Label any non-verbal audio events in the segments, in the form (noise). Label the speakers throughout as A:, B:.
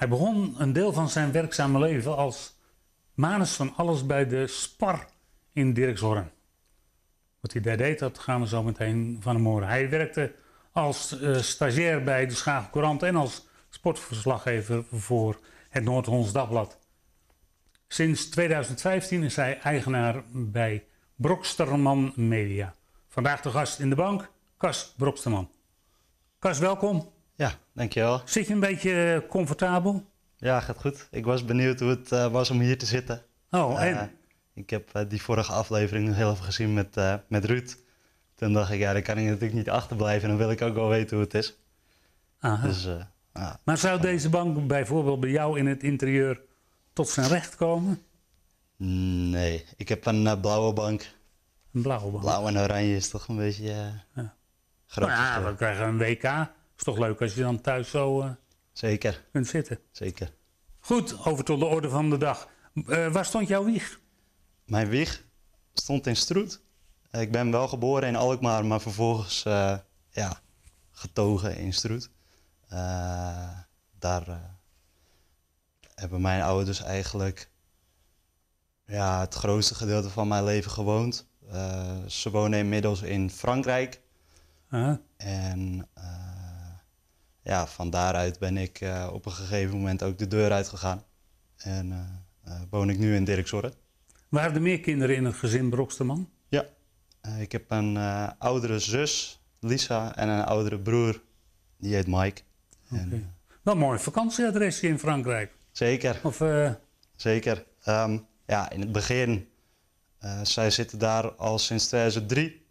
A: Hij begon een deel van zijn werkzame leven als manus van alles bij de Spar in Dirkshorn. Wat hij daar deed, dat gaan we zo meteen van hem horen. Hij werkte als eh, stagiair bij de Schaag Courant en als sportverslaggever voor het Noord-Hollands Dagblad. Sinds 2015 is hij eigenaar bij Broksterman Media. Vandaag de gast in de bank, Cas Broksterman. Cas, welkom. Dankjewel. Zit je een beetje eh, comfortabel? Ja, gaat goed. Ik was benieuwd hoe het eh, was om hier te zitten. Oh, en? Eh,
B: ik heb die vorige aflevering nog heel even gezien met, met Ruud. Toen dacht ik, ja, dan kan ik
A: natuurlijk niet achterblijven. Dan wil ik ook wel weten hoe het is. Aha. Dus, maar zou deze bank bijvoorbeeld bij jou in het interieur tot zijn recht komen? Nee,
B: ik heb een blauwe bank. Een blauwe bank? Blauw en oranje is toch een beetje...
A: ja. Nou ja, we krijgen een WK is toch leuk als je dan thuis zo eh, Zeker. kunt zitten. Zeker. Goed, over tot de orde van de dag. Eh, waar stond jouw wieg?
B: Mijn wieg stond in Stroet. Ik ben wel geboren in Alkmaar, maar vervolgens eh, ja, getogen in Stroet. daar hebben mijn ouders eigenlijk ja, het grootste gedeelte van mijn leven gewoond. ze wonen inmiddels in Frankrijk. -huh. En ja, van daaruit ben ik eh, op een gegeven moment ook de deur uitgegaan. En eh, eh, woon ik nu in Dirksorre.
A: Waren er meer kinderen in het gezin Broksterman?
B: Ja, ik heb een oudere zus, Lisa, en een oudere broer, die heet Mike.
A: Okay. En, nou, mooi
B: vakantieadresje in Frankrijk. Zeker. Of, Zeker. Ehm, ja, in het begin, zij zitten daar al sinds 2003.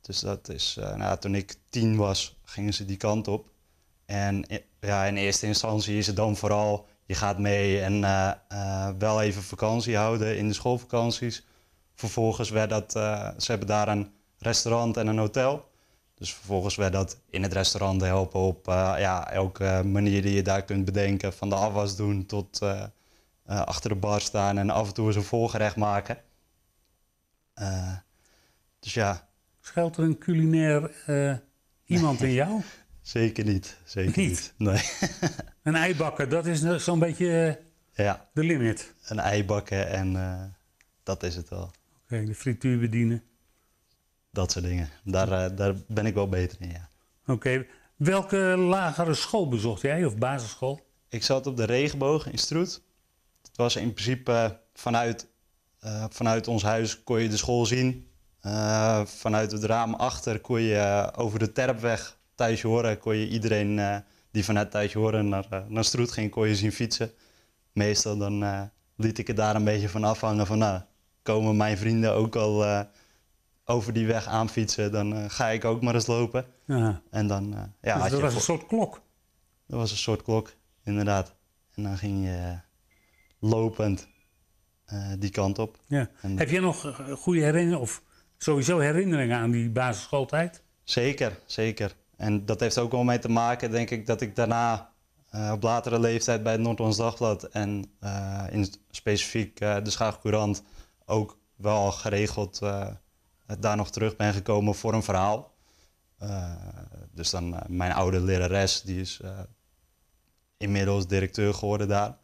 B: Dus dat is, nou, toen ik tien was, gingen ze die kant op. En ja, in eerste instantie is het dan vooral, je gaat mee en eh, eh, wel even vakantie houden in de schoolvakanties. Vervolgens werd dat, eh, ze hebben daar een restaurant en een hotel. Dus vervolgens werd dat in het restaurant helpen op ja, elke manier die je daar kunt bedenken. Van de afwas doen tot achter de bar staan en af en toe eens een voorgerecht maken. dus ja.
A: Schuilt er een culinair iemand in jou? (laughs) Zeker niet, zeker niet. Nee. (laughs) een eibakken, dat is zo'n beetje eh, ja. de limit. Een eibakken en eh,
B: dat is het wel.
A: Oké, de frituur bedienen.
B: Dat soort dingen. Daar, eh, daar ben ik wel beter in, ja.
A: Oké. Welke lagere school bezocht jij of basisschool?
B: Ik zat op de regenboog in Stroet. Het was in principe vanuit, vanuit ons huis kon je de school zien. vanuit het raam achter kon je over de terpweg Thuis Horen kon je iedereen eh, die vanuit thuis Horen naar, eh, naar Stroet ging, kon je zien fietsen. Meestal dan eh, liet ik het daar een beetje van afhangen van nou, komen mijn vrienden ook al over die weg aanfietsen, dan ga ik ook maar eens lopen. Ja. En dan, ja, dus dat was een soort klok? Dat was een soort klok, inderdaad. En dan ging je lopend die kant op. Ja.
A: Heb je nog goede herinneringen of sowieso herinneringen aan die basisschooltijd?
B: Zeker, zeker. En dat heeft ook wel mee te maken, denk ik, dat ik daarna eh, op latere leeftijd bij het Noord-Hollands Dagblad en eh, in specifiek eh, de Schaag Courant ook wel geregeld daar nog terug ben gekomen voor een verhaal. dus dan mijn oude lerares, die is inmiddels directeur geworden daar.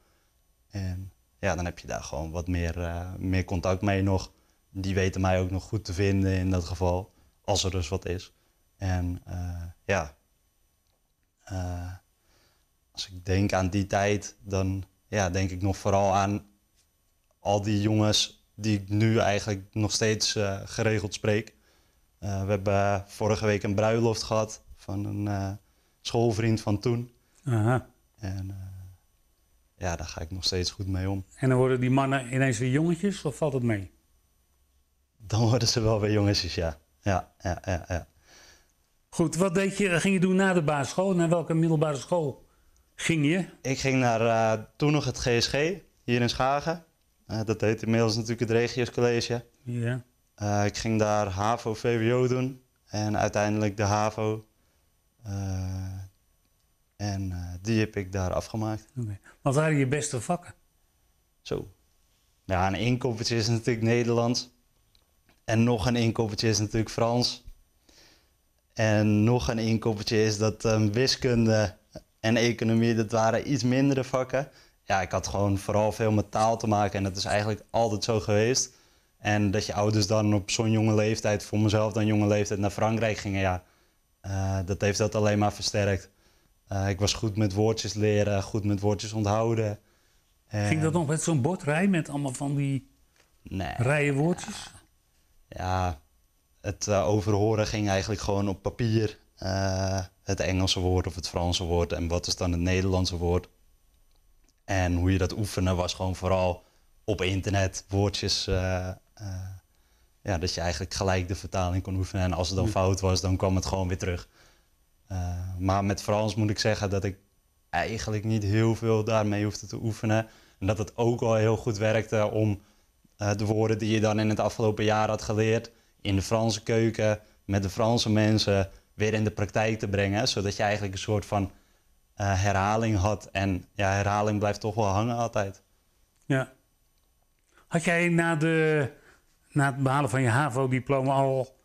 B: En ja, dan heb je daar gewoon wat meer, meer contact mee nog. Die weten mij ook nog goed te vinden in dat geval, als er dus wat is. En eh, ja, eh, als ik denk aan die tijd, dan ja, denk ik nog vooral aan al die jongens die ik nu eigenlijk nog steeds eh, geregeld spreek. we hebben vorige week een bruiloft gehad van een schoolvriend van toen. Aha. En ja, daar ga ik nog steeds goed mee om.
A: En dan worden die mannen ineens weer jongetjes of valt het mee? Dan worden ze wel
B: weer jongetjes, ja. Ja, ja, ja, ja.
A: Goed, wat deed je, ging je doen na de basisschool? Naar welke middelbare school ging je? Ik
B: ging naar eh, toen nog het GSG, hier in Schagen. Eh, dat heet inmiddels natuurlijk het Regiuscollege. Ja. Eh, ik ging daar HAVO-VWO doen en uiteindelijk de HAVO. en die heb ik daar afgemaakt.
A: Oké. Wat waren je beste vakken?
B: Zo. Ja, een inkoppertje is natuurlijk Nederlands. En nog een inkoppertje is natuurlijk Frans. En nog een inkoppertje is dat ehm, wiskunde en economie, dat waren iets mindere vakken. Ja, ik had gewoon vooral veel met taal te maken en dat is eigenlijk altijd zo geweest. En dat je ouders dan op zo'n jonge leeftijd, voor mezelf dan jonge leeftijd, naar Frankrijk gingen, ja, eh, dat heeft dat alleen maar versterkt. Eh, ik was goed met woordjes leren, goed met woordjes onthouden. En... Ging dat
A: nog met zo'n bordrij met allemaal van die
B: nee, rijen woordjes? ja het eh, overhoren ging eigenlijk gewoon op papier. Eh, het Engelse woord of het Franse woord en wat is dan het Nederlandse woord. En hoe je dat oefenen was gewoon vooral op internet woordjes. Eh, ja, dat je eigenlijk gelijk de vertaling kon oefenen. En als het dan hmm. fout was, dan kwam het gewoon weer terug. maar met Frans moet ik zeggen dat ik eigenlijk niet heel veel daarmee hoefde te oefenen. En dat het ook al heel goed werkte om de woorden die je dan in het afgelopen jaar had geleerd, in de Franse keuken met de Franse mensen weer in de praktijk te brengen. Zodat je eigenlijk een soort van eh, herhaling had. En ja,
A: herhaling blijft toch wel hangen altijd. Ja. Had jij na, de, na het behalen van je HAVO-diploma al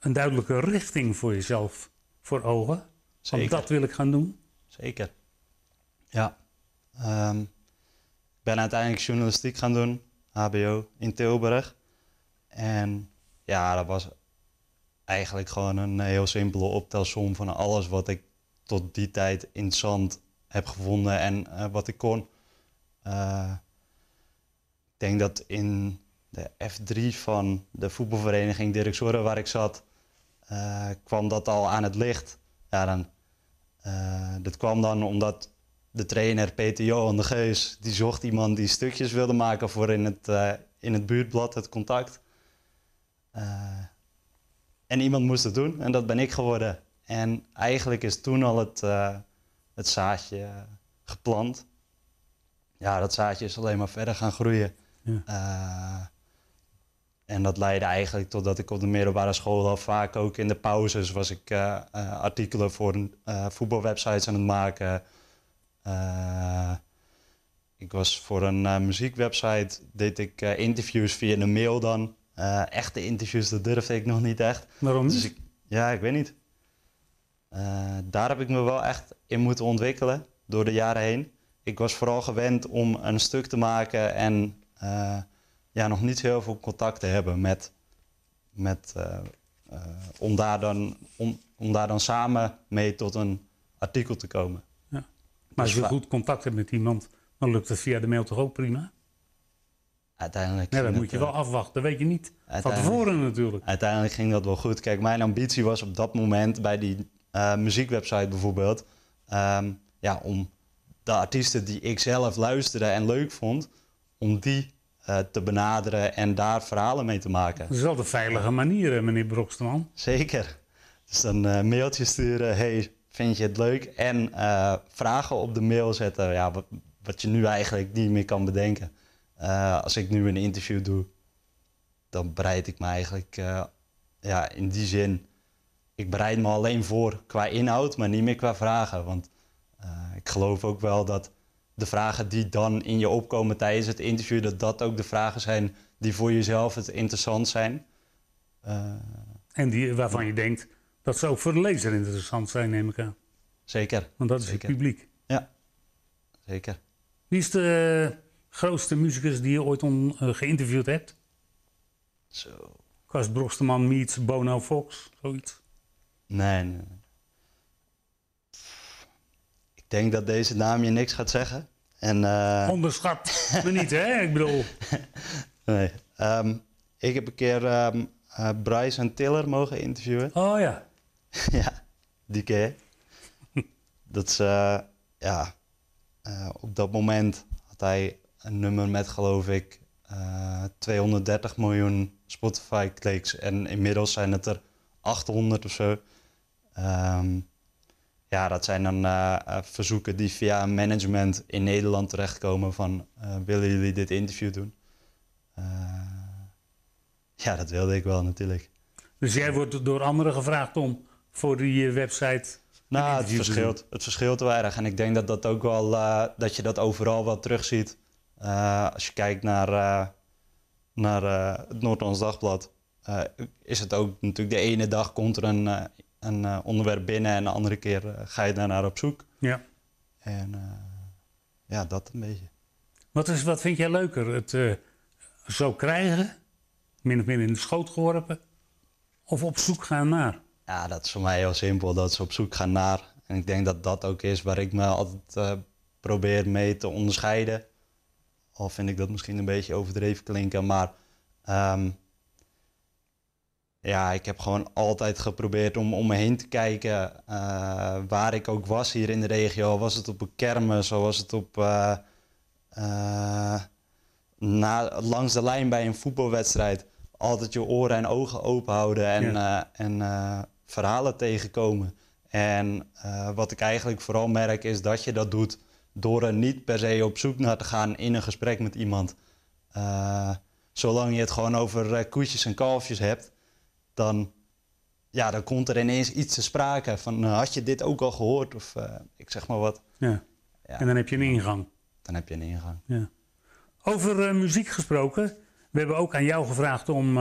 A: een duidelijke richting voor jezelf voor ogen? Zeker. Want dat wil ik gaan doen? Zeker. Ja.
B: Ehm, ik ben uiteindelijk journalistiek gaan doen, HBO, in Tilburg. En ja, dat was eigenlijk gewoon een eh, heel simpele optelsom van alles wat ik tot die tijd in zand heb gevonden en eh, wat ik kon. Eh, ik denk dat in de F3 van de voetbalvereniging Dirk Zorre waar ik zat, kwam dat al aan het licht. Ja, dan, dat kwam dan omdat de trainer Peter Johan de Geus, die zocht iemand die stukjes wilde maken voor in het, in het buurtblad, het contact. Eh, en iemand moest het doen en dat ben ik geworden. En eigenlijk is toen al het, eh, het zaadje eh, geplant. Ja, dat zaadje is alleen maar verder gaan groeien. Ja. En dat leidde eigenlijk totdat ik op de middelbare school al vaak ook in de pauzes was ik artikelen voor een, uh, voetbalwebsites aan het maken. ik was voor een muziekwebsite, deed ik interviews via de mail dan. Uh, echte interviews, dat durfde ik nog niet echt. Waarom dus niet? Dus ik, ja, ik weet niet. Eh, daar heb ik me wel echt in moeten ontwikkelen door de jaren heen. Ik was vooral gewend om een stuk te maken en eh, ja, nog niet heel veel contact te hebben met. met om, daar dan, om, daar dan samen mee tot een artikel te komen. Ja. Maar als dus je goed
A: contact hebt met iemand, dan lukt het via de mail toch ook prima?
B: uiteindelijk. Nee, dat moet je eh, wel
A: afwachten. Dat weet je niet. Van
B: tevoren natuurlijk. Uiteindelijk ging dat wel goed. Kijk, mijn ambitie was op dat moment bij die eh, muziekwebsite bijvoorbeeld. Ehm, ja, om de artiesten die ik zelf luisterde en leuk vond, om die eh, te benaderen en daar verhalen mee te maken.
A: Dat is wel de veilige manier, meneer Broksterman. Zeker. Dus dan
B: mailtje sturen, hey, vind je het leuk? En vragen op de mail zetten, ja, wat, wat je nu eigenlijk niet meer kan bedenken. Eh, als ik nu een interview doe, dan bereid ik me eigenlijk eh, ja, in die zin. Ik bereid me alleen voor qua inhoud, maar niet meer qua vragen. Want eh, ik geloof ook wel dat de vragen die dan in je opkomen tijdens het interview, dat dat ook de vragen zijn die voor jezelf
A: het interessant zijn. en die, waarvan je denkt dat ze ook voor de lezer interessant zijn, neem ik aan. Zeker. Want dat is het publiek. Ja, zeker. Wie is de grootste muzikus die je ooit on, eh, geïnterviewd hebt? Zo. de Brosterman meets Bono Fox, zoiets?
B: Nee, nee. Ik denk dat deze naam je niks gaat zeggen. En, eh,
A: Onderschat (laughs) me niet, hè? Ik bedoel...
B: (laughs) nee. Ehm, ik heb een keer um, Bryce en Tiller mogen interviewen. Oh ja. (laughs) ja, die keer. dat ze, ja, op dat moment had hij een nummer met geloof ik uh, eh, 230 miljoen Spotify clicks. En inmiddels zijn het er 800 of zo. Ehm, ja, dat zijn dan eh, eh, verzoeken die via management in Nederland terechtkomen van willen jullie dit interview doen? ja, dat wilde ik wel natuurlijk.
A: Dus jij wordt door anderen gevraagd om voor die website nou, het verschilt,
B: het verschilt weinig. En ik denk dat, dat, ook wel, dat je dat overal wel terugziet. Eh, als je kijkt naar, eh, naar eh, het Noord-Ons Dagblad, is het ook natuurlijk de ene dag komt er een, een onderwerp binnen en de andere keer ga je daarnaar op zoek.
A: Ja. En ja, dat een beetje. Wat, is, wat vind jij leuker? Het zo krijgen, min of meer in de schoot geworpen, of op zoek gaan naar? Ja, dat is voor mij heel
B: simpel. Dat ze op zoek gaan naar. En ik denk dat dat ook is waar ik me altijd probeer mee te onderscheiden al vind ik dat misschien een beetje overdreven klinken, maar ehm, ja, ik heb gewoon altijd geprobeerd om om me heen te kijken. Eh, waar ik ook was hier in de regio, was het op een kermis, of was het op eh, eh, langs de lijn bij een voetbalwedstrijd. Altijd je oren en ogen open houden en, en verhalen tegenkomen. En wat ik eigenlijk vooral merk is dat je dat doet door er niet per se op zoek naar te gaan in een gesprek met iemand. Eh, zolang je het gewoon over eh, koetjes en kalfjes hebt, dan, ja, dan komt er ineens iets te sprake. Van eh, had je dit ook al gehoord? Of ik zeg maar wat. Ja. ja. En dan heb je een ingang. Dan heb je een ingang.
A: Ja. Over muziek gesproken. We hebben ook aan jou gevraagd om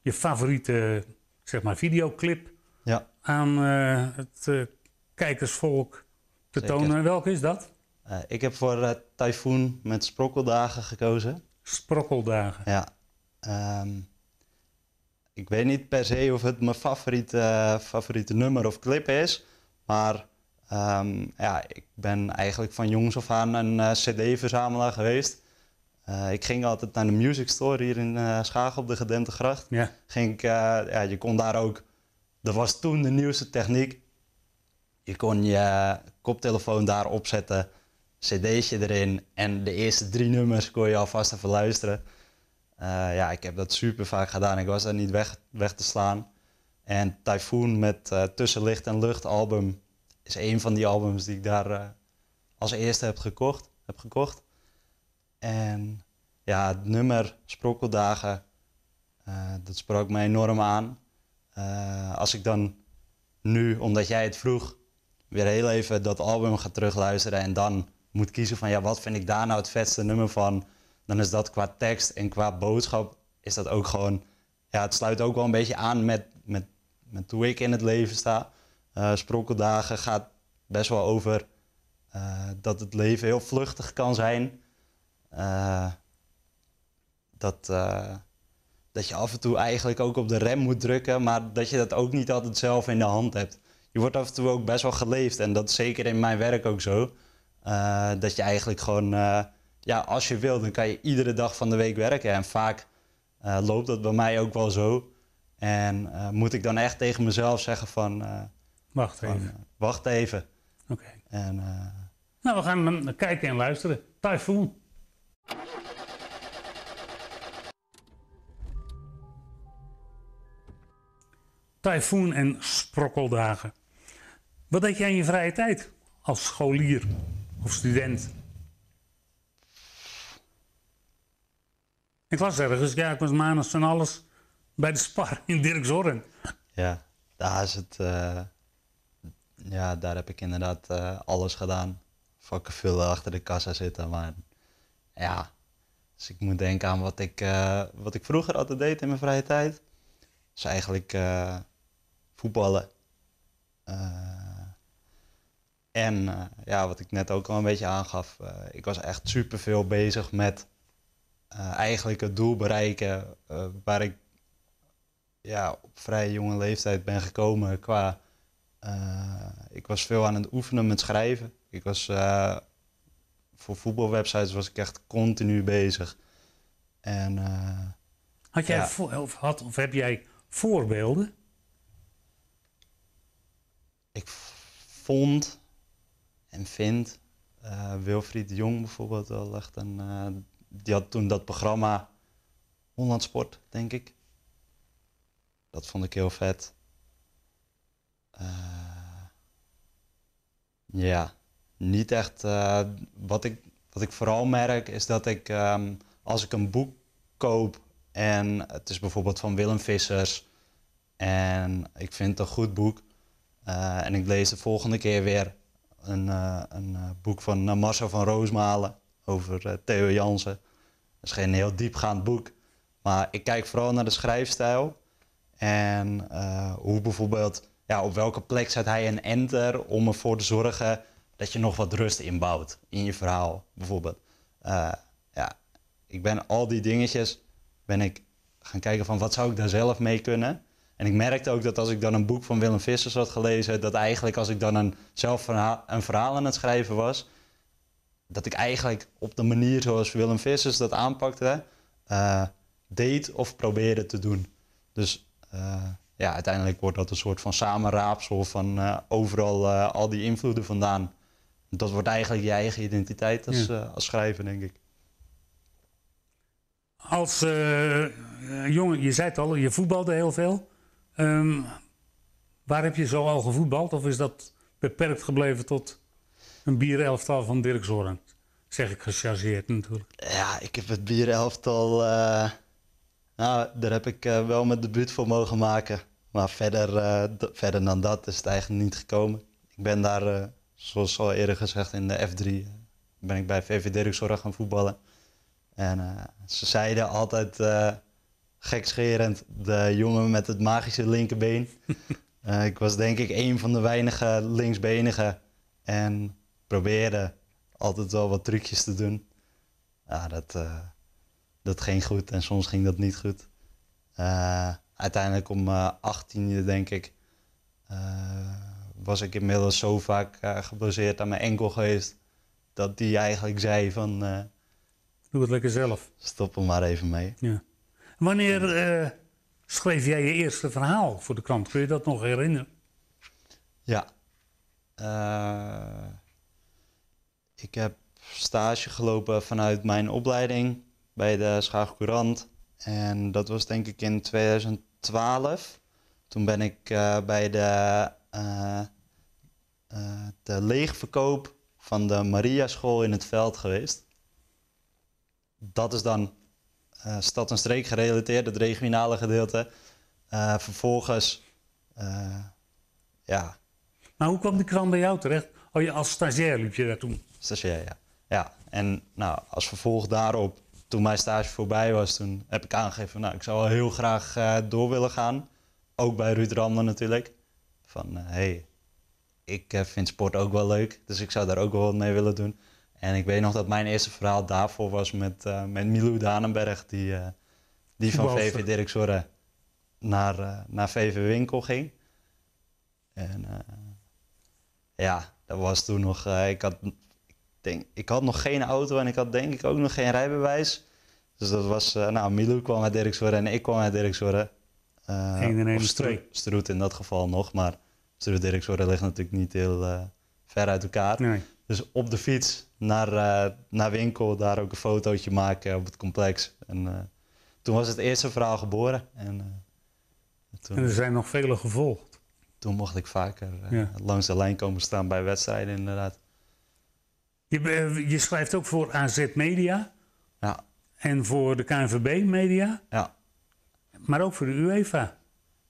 A: je favoriete zeg maar, videoclip ja. aan het kijkersvolk te tonen. Welke is dat?
B: Eh, ik heb voor uh, Typhoon met sprokkeldagen gekozen. Sprokkeldagen? Ja. Ehm, ik weet niet per se of het mijn favoriete, favoriete nummer of clip is. Maar ehm, ja, ik ben eigenlijk van jongs af aan een eh, cd-verzamelaar geweest. ik ging altijd naar de Music Store hier in Schagen op de Gedempte Gracht. Ging ik, ja, je kon daar ook... Dat was toen de nieuwste techniek. Je kon je koptelefoon daar opzetten cd'tje erin en de eerste drie nummers kon je alvast even luisteren. Eh, ja, ik heb dat super vaak gedaan. Ik was daar niet weg, weg te slaan. En Typhoon met eh, tussen licht en Lucht album is een van die albums die ik daar eh, als eerste heb gekocht. Heb gekocht. En ja, het nummer Sprokkeldagen, dat sprak mij enorm aan. als ik dan nu, omdat jij het vroeg, weer heel even dat album ga terugluisteren en dan moet kiezen van ja, wat vind ik daar nou het vetste nummer van, dan is dat qua tekst en qua boodschap is dat ook gewoon, ja, het sluit ook wel een beetje aan met, met, met hoe ik in het leven sta. Uh, Sprokkeldagen gaat best wel over eh, dat het leven heel vluchtig kan zijn. Eh, dat, dat je af en toe eigenlijk ook op de rem moet drukken, maar dat je dat ook niet altijd zelf in de hand hebt. Je wordt af en toe ook best wel geleefd en dat is zeker in mijn werk ook zo. Eh, dat je eigenlijk gewoon, eh, ja, als je wil, dan kan je iedere dag van de week werken. En vaak eh, loopt dat bij mij ook wel zo. En moet ik dan echt tegen mezelf zeggen van... wacht even. wacht even. Oké.
A: nou, we gaan kijken en luisteren. Typhoon. Typhoon en sprokkeldagen. Wat deed jij in je vrije tijd als scholier? of student. Ik was ergens, ja, ik was maandags van alles bij de Spar (laughs) in Dirkshorn.
B: Ja, daar is het. Eh, ja, daar heb ik inderdaad eh, alles gedaan. Vakken vullen, achter de kassa zitten. Maar ja, dus ik moet denken aan wat ik, eh, wat ik vroeger altijd deed in mijn vrije tijd. is dus eigenlijk voetballen. En eh, ja, wat ik net ook al een beetje aangaf, eh, ik was echt super veel bezig met eh, eigenlijk het doel bereiken waar ik ja, op vrij jonge leeftijd ben gekomen qua. ik was veel aan het oefenen met schrijven. Ik was voor voetbalwebsites was ik echt continu bezig. En, had jij
A: of, had, of heb jij voorbeelden?
B: Ik vond en vind Uh, eh, Wilfried Jong bijvoorbeeld wel echt een, eh, die had toen dat programma Holland Sport, denk ik. Dat vond ik heel vet. Eh, ja, niet echt. wat, ik, wat ik vooral merk is dat ik ehm, als ik een boek koop en het is bijvoorbeeld van Willem Vissers en ik vind het een goed boek en ik lees de volgende keer weer een, eh, een eh, boek van Marcel van Roosmalen over eh, Theo Jansen. Dat is geen heel diepgaand boek, maar ik kijk vooral naar de schrijfstijl en hoe bijvoorbeeld, ja, op welke plek zet hij een enter om ervoor te zorgen dat je nog wat rust inbouwt in je verhaal, bijvoorbeeld. ja, ik ben al die dingetjes ben ik gaan kijken van wat zou ik daar zelf mee kunnen. En ik merkte ook dat als ik dan een boek van Willem Vissers had gelezen, dat eigenlijk als ik dan een, zelf een verhaal aan het schrijven was, dat ik eigenlijk op de manier zoals Willem Vissers dat aanpakte, eh, deed of probeerde te doen. Dus eh, ja, uiteindelijk wordt dat een soort van samenraapsel van eh, overal al die invloeden vandaan. Dat wordt eigenlijk je eigen identiteit als, als schrijver, denk ik.
A: Als jongen, je zei het al, je voetbalde heel veel. Ehm, waar heb je zo al gevoetbald? Of is dat beperkt gebleven tot een bierelftal van Dirk Zorn? Zeg ik gechargeerd natuurlijk.
B: Ja, ik heb het bierelftal. Eh, nou, daar heb ik eh, wel mijn debuut voor mogen maken. Maar verder, eh, verder dan dat is het eigenlijk niet gekomen. Ik ben daar, zoals al eerder gezegd, in de F3... ben ik bij VV Dirk Zorn gaan voetballen. En ze zeiden altijd gekscherend, de jongen met het magische linkerbeen. uh, (laughs) ik was denk ik een van de weinige linksbenigen en probeerde altijd wel wat trucjes te doen. Ja, dat, eh, dat ging goed en soms ging dat niet goed. Eh, uiteindelijk om 18e denk ik was ik inmiddels zo vaak gebaseerd aan mijn enkel geweest dat die eigenlijk zei van... Doe het lekker
A: zelf. Stop
B: er maar even mee. Ja.
A: Wanneer eh, schreef jij je eerste verhaal voor de krant? Kun je dat nog herinneren?
B: Ja. Eh, ik heb stage gelopen vanuit mijn opleiding bij de Schaag Courant. En dat was denk ik in 2012. Toen ben ik eh, bij de, de leegverkoop van de Maria School in het veld geweest. Dat is dan eh, stad en streek gerelateerd, het regionale gedeelte. Eh, vervolgens, eh, ja. Maar hoe kwam de krant bij jou terecht? Oh, je, als stagiair liep je daar toen? Stagiair, ja. Ja, en nou, als vervolg daarop, toen mijn stage voorbij was, toen heb ik aangegeven, nou, ik zou wel heel graag door willen gaan. Ook bij Ruud Ramden natuurlijk. Van, hé, hey, ik vind sport ook wel leuk, dus ik zou daar ook wel wat mee willen doen. En ik weet nog dat mijn eerste verhaal daarvoor was met, uh, met Milou Danenberg, die, eh, die van VV Dirk naar, eh, naar VV Winkel ging. En ja, dat was toen nog. ik, had, ik, denk, ik had nog geen auto en ik had denk ik ook nog geen rijbewijs. Dus dat was, nou, Milou kwam uit Dirk en ik kwam uit Dirk Zorre. Uh, of Stroet, Stroet in dat geval nog, maar Stroet Dirk ligt natuurlijk niet heel ver uit elkaar. Dus op de fiets naar, eh, naar winkel, daar ook een fotootje maken op het complex. En eh, toen was het eerste verhaal geboren.
A: En, eh, toen, en er zijn nog vele gevolgd. Toen mocht ik vaker langs de lijn komen staan bij wedstrijden, inderdaad. Je, je schrijft ook voor AZ Media. Ja. En voor de KNVB Media. Ja. Maar ook voor de UEFA.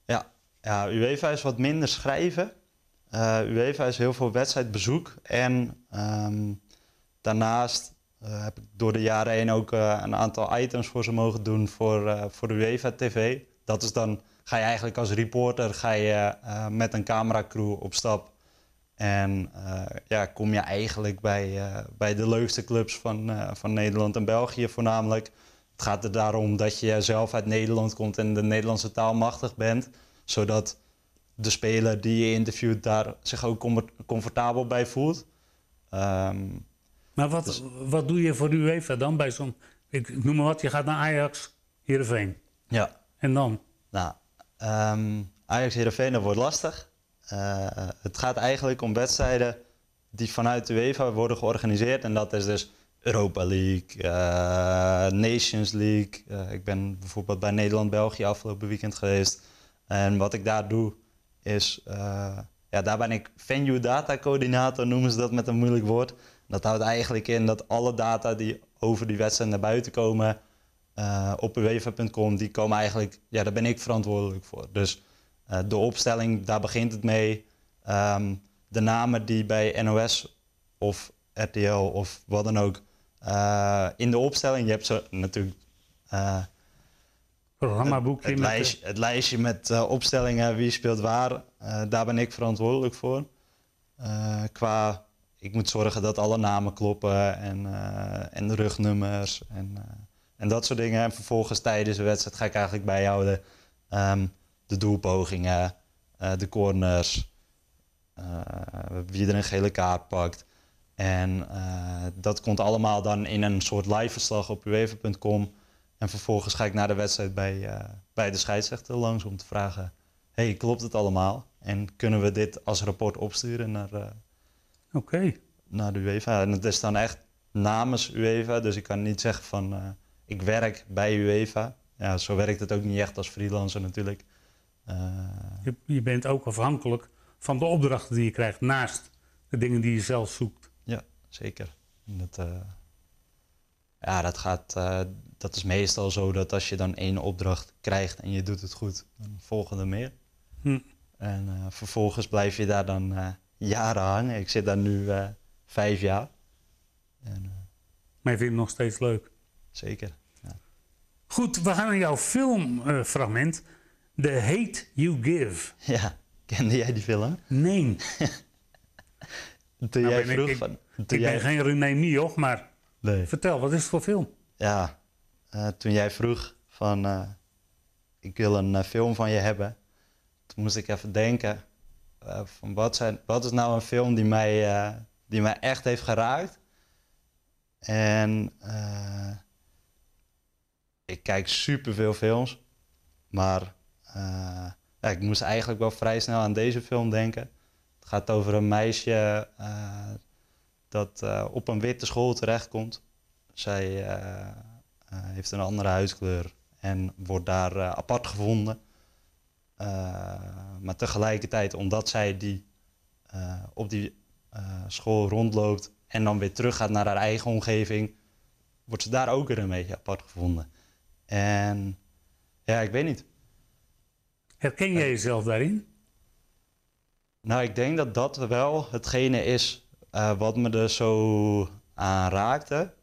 A: Ja, ja UEFA is wat minder schrijven.
B: Uh, UEFA is heel veel wedstrijdbezoek en ehm, Daarnaast eh, heb ik door de jaren heen ook eh, een aantal items voor ze mogen doen voor, eh, voor de UEFA TV. Dat is dan, ga je eigenlijk als reporter ga je, met een cameracrew op stap. En ja, kom je eigenlijk bij, bij de leukste clubs van, van Nederland en België voornamelijk. Het gaat er daarom dat je zelf uit Nederland komt en de Nederlandse taal machtig bent. Zodat de speler die je interviewt daar zich ook
A: comfortabel bij voelt. Um, maar wat, dus- wat doe je voor de UEFA dan bij zo'n... Ik noem maar wat, je gaat naar Ajax, Heerenveen. Ja. En dan?
B: Nou, ehm, Ajax, Heerenveen, dat wordt lastig. Eh, het gaat eigenlijk om wedstrijden die vanuit de UEFA worden georganiseerd. En dat is dus Europa League, eh, Nations League. Eh, ik ben bijvoorbeeld bij Nederland-België afgelopen weekend geweest. En wat ik daar doe is, ja, daar ben ik venue data coördinator, noemen ze dat met een moeilijk woord. Dat houdt eigenlijk in dat alle data die over die wedstrijd naar buiten komen uh, op UEFA.com, die komen eigenlijk, ja, daar ben ik verantwoordelijk voor. Dus eh, de opstelling, daar begint het mee. Ehm, de namen die bij NOS of RTL of wat dan ook eh, in de opstelling, je hebt ze natuurlijk.
A: Het, het, lijstje,
B: het lijstje met opstellingen, wie speelt waar, daar ben ik verantwoordelijk voor. qua ik moet zorgen dat alle namen kloppen en, eh, en rugnummers en, eh, en dat soort dingen. En vervolgens tijdens de wedstrijd ga ik eigenlijk bijhouden um, de doelpogingen, eh, de corners, wie er een gele kaart pakt. En dat komt allemaal dan in een soort live verslag op uweven.com. En vervolgens ga ik naar de wedstrijd bij, bij de scheidsrechter langs om te vragen: hey, klopt het allemaal? En kunnen we dit als rapport opsturen naar, uh, Oké. Naar de UEFA. En het is dan echt namens UEFA. Dus ik kan niet zeggen van eh, ik werk bij UEFA. Ja, zo werkt het ook niet echt
A: als freelancer natuurlijk. Eh, je, je, bent ook afhankelijk van de opdrachten die je krijgt naast de dingen die je zelf zoekt. Ja, zeker. dat, eh,
B: ja, dat, gaat, dat is meestal zo dat als je dan één opdracht krijgt en je doet het goed, dan volgen er meer. Hm. En vervolgens blijf je daar dan jaren hangen. Ik zit daar nu eh, vijf jaar.
A: En, eh, maar je vindt het nog steeds leuk? Zeker. Ja. Goed, we gaan naar jouw filmfragment. The Hate You Give. Ja, kende jij die film? Nee. (laughs) toen nou, jij vroeg ik, van... ik ben geen René Mioch, maar vertel, wat is het voor film?
B: Ja, eh, toen jij vroeg van... ik wil een film van je hebben. Toen moest ik even denken. Eh, van wat, zijn, wat is nou een film die mij, eh, die mij echt heeft geraakt. En eh, ik kijk superveel films, maar ja, ik moest eigenlijk wel vrij snel aan deze film denken. Het gaat over een meisje dat op een witte school terechtkomt. Zij heeft een andere huidskleur en wordt daar apart gevonden. Eh, maar tegelijkertijd, omdat zij die, eh, op die eh, school rondloopt en dan weer terug gaat naar haar eigen omgeving, wordt ze daar ook weer een beetje apart gevonden. En ja, ik weet niet. Herken jij jezelf daarin? Nou, ik denk dat dat wel hetgene is wat me er zo aan raakte.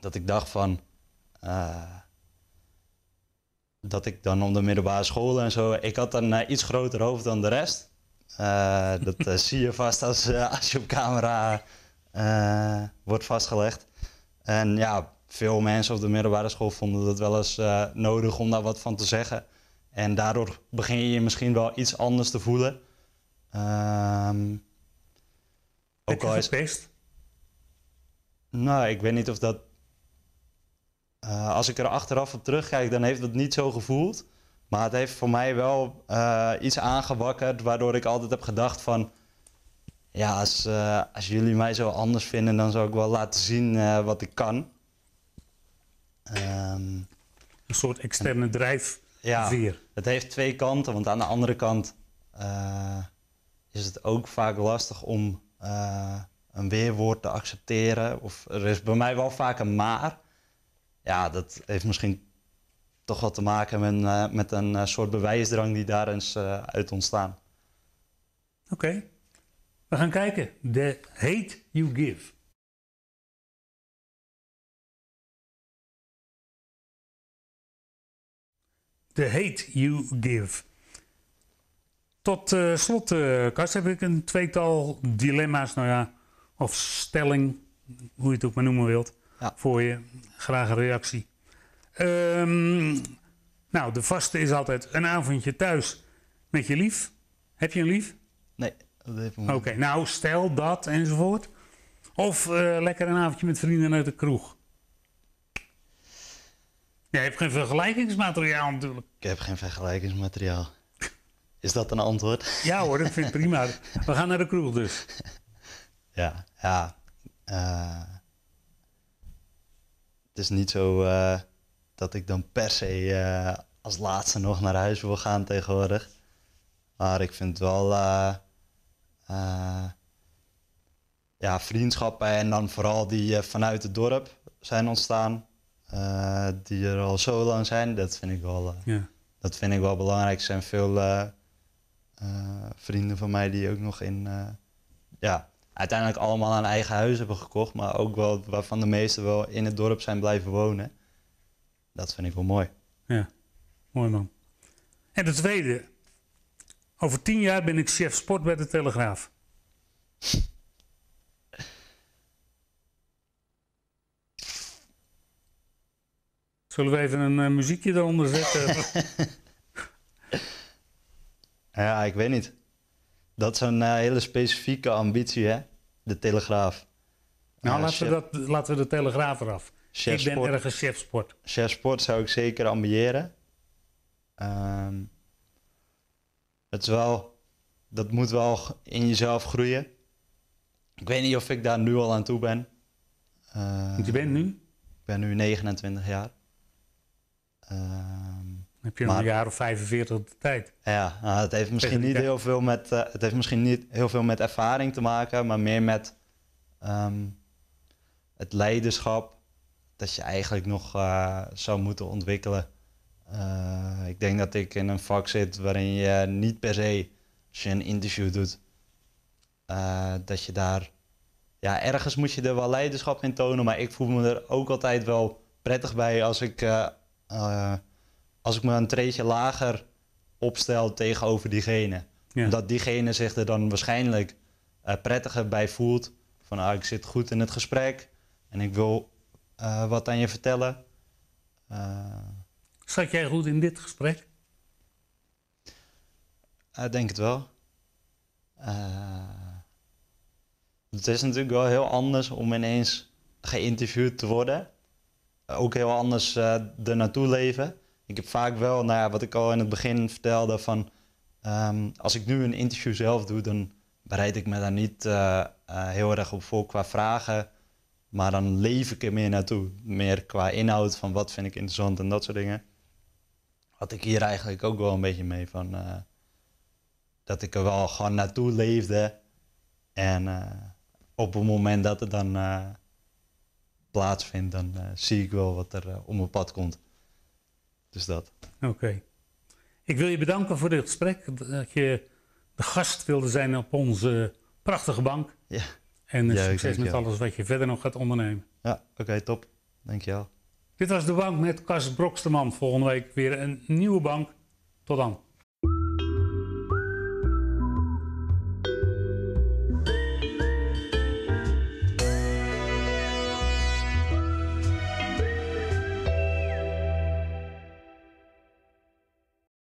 B: Dat ik dacht van, dat ik dan om de middelbare school en zo, ik had een eh, iets groter hoofd dan de rest. Eh, dat eh, zie je vast als, als je op camera wordt vastgelegd. En ja, veel mensen op de middelbare school vonden dat wel eens nodig om daar wat van te zeggen. En daardoor begin je je misschien wel iets anders te voelen. Um, ook al is... Nou, ik weet niet of dat eh, als ik er achteraf op terugkijk, dan heeft het niet zo gevoeld. Maar het heeft voor mij wel eh, iets aangewakkerd, waardoor ik altijd heb gedacht van... Ja, als, eh, als jullie mij zo anders vinden, dan zal ik wel laten zien wat ik kan. Ehm, een soort externe drijfveer. Ja, het heeft twee kanten. Want aan de andere kant is het ook vaak lastig om een weerwoord te accepteren. Of er is bij mij wel vaak een maar. Ja, dat heeft misschien toch wat te maken met, eh, met een eh, soort bewijsdrang die daar eens eh, uit ontstaan.
A: Oké, we gaan kijken. The hate you give. The Hate You Give. Tot slot, uh, Kast, heb ik een tweetal dilemma's, nou ja, of stelling, hoe je het ook maar noemen wilt ja. voor je. Graag een reactie. Um, nou, de vaste is altijd een avondje thuis met je lief. Heb je een lief? Nee, dat heb ik niet. Oké, nou stel dat enzovoort. Of eh, lekker een avondje met vrienden uit de kroeg. Jij hebt geen vergelijkingsmateriaal natuurlijk. Ik
B: heb geen vergelijkingsmateriaal. Is dat een antwoord? Ja hoor,
A: dat vind ik prima. (laughs) We gaan
B: naar de kroeg dus. Ja, ja. Uh, het is niet zo eh, dat ik dan per se eh, als laatste nog naar huis wil gaan tegenwoordig. Maar ik vind wel eh, ja, vriendschappen en dan vooral die vanuit het dorp zijn ontstaan. die er al zo lang zijn, dat vind ik wel, ja. dat vind ik wel belangrijk. Er zijn veel vrienden van mij die ook nog in ja, uiteindelijk allemaal een eigen huis hebben gekocht, maar ook wel waarvan de meesten wel in het dorp zijn blijven wonen. Dat vind ik wel mooi.
A: Ja, mooi man. En de tweede. Over tien jaar ben ik chef sport bij de Telegraaf. (laughs) Zullen we even een eh, muziekje eronder zetten?
B: (laughs) ja, ik weet niet. Dat is een eh, hele specifieke ambitie, hè? De Telegraaf. Nou, laten, we
A: dat, laten we de Telegraaf eraf. Ik ben ergens
B: chef Chefsport Chef sport zou ik zeker ambiëren. Ehm, het is wel, dat moet wel in jezelf groeien. Ik weet niet of ik daar nu al aan toe ben. Uh, je bent nu? Ehm, ik ben nu 29 jaar. Ehm, heb je maar, een jaar
A: of 45 de tijd.
B: Ja, nou, het, heeft misschien niet heel veel met, eh, het heeft misschien niet heel veel met ervaring te maken, maar meer met ehm, het leiderschap dat je eigenlijk nog eh, zou moeten ontwikkelen. Eh, ik denk dat ik in een vak zit waarin je niet per se, als je een interview doet, dat je daar, ja, ergens moet je er wel leiderschap in tonen, maar ik voel me er ook altijd wel prettig bij als ik als ik me een treetje lager opstel tegenover diegene. Ja. diegene zich er dan waarschijnlijk eh, prettiger bij voelt. Van ah, ik zit goed in het gesprek en ik wil eh, wat aan je vertellen. Uh, jij goed in dit gesprek? Ik denk het wel. het is natuurlijk wel heel anders om ineens geïnterviewd te worden. Ook heel anders ernaartoe leven ik heb vaak wel, nou ja, wat ik al in het begin vertelde, van ehm, als ik nu een interview zelf doe, dan bereid ik me daar niet eh, eh, heel erg op voor qua vragen. Maar dan leef ik er meer naartoe. Meer qua inhoud van wat vind ik interessant en dat soort dingen. Had ik hier eigenlijk ook wel een beetje mee van. Eh, dat ik er wel gewoon naartoe leefde. En op het moment dat het dan plaatsvindt, dan zie ik wel wat er om mijn pad komt. Dus dat.
A: Oké. Ik wil je bedanken voor dit gesprek. Dat je de gast wilde zijn op onze prachtige bank. Ja. En eh, succes met alles wat je verder nog gaat ondernemen.
B: Ja, oké, top.
A: Dankjewel. Dit was de bank met Cas Broksterman. Volgende week weer een nieuwe bank. Tot dan.